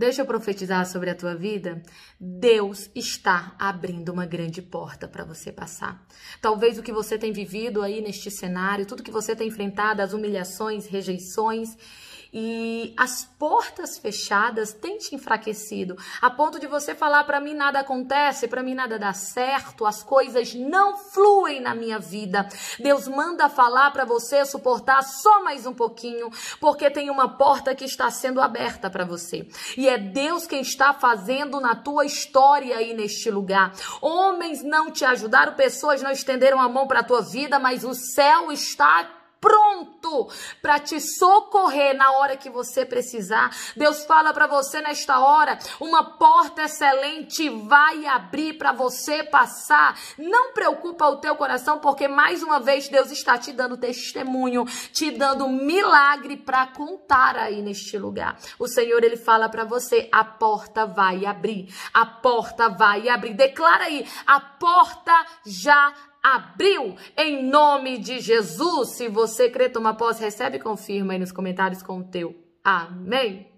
Deixa eu profetizar sobre a tua vida. Deus está abrindo uma grande porta para você passar. Talvez o que você tem vivido aí neste cenário, tudo que você tem enfrentado, as humilhações, rejeições, e as portas fechadas têm te enfraquecido, a ponto de você falar para mim nada acontece, para mim nada dá certo, as coisas não fluem na minha vida. Deus manda falar para você suportar só mais um pouquinho, porque tem uma porta que está sendo aberta para você. E é Deus quem está fazendo na tua história aí neste lugar. Homens não te ajudaram, pessoas não estenderam a mão para a tua vida, mas o céu está pronto para te socorrer na hora que você precisar. Deus fala para você nesta hora, uma porta excelente vai abrir para você passar. Não preocupa o teu coração, porque mais uma vez Deus está te dando testemunho, te dando milagre para contar aí neste lugar. O Senhor ele fala para você, a porta vai abrir. A porta vai abrir. Declara aí, a porta já abriu em nome de Jesus. Se você crê, toma posse, recebe e confirma aí nos comentários com o teu amém.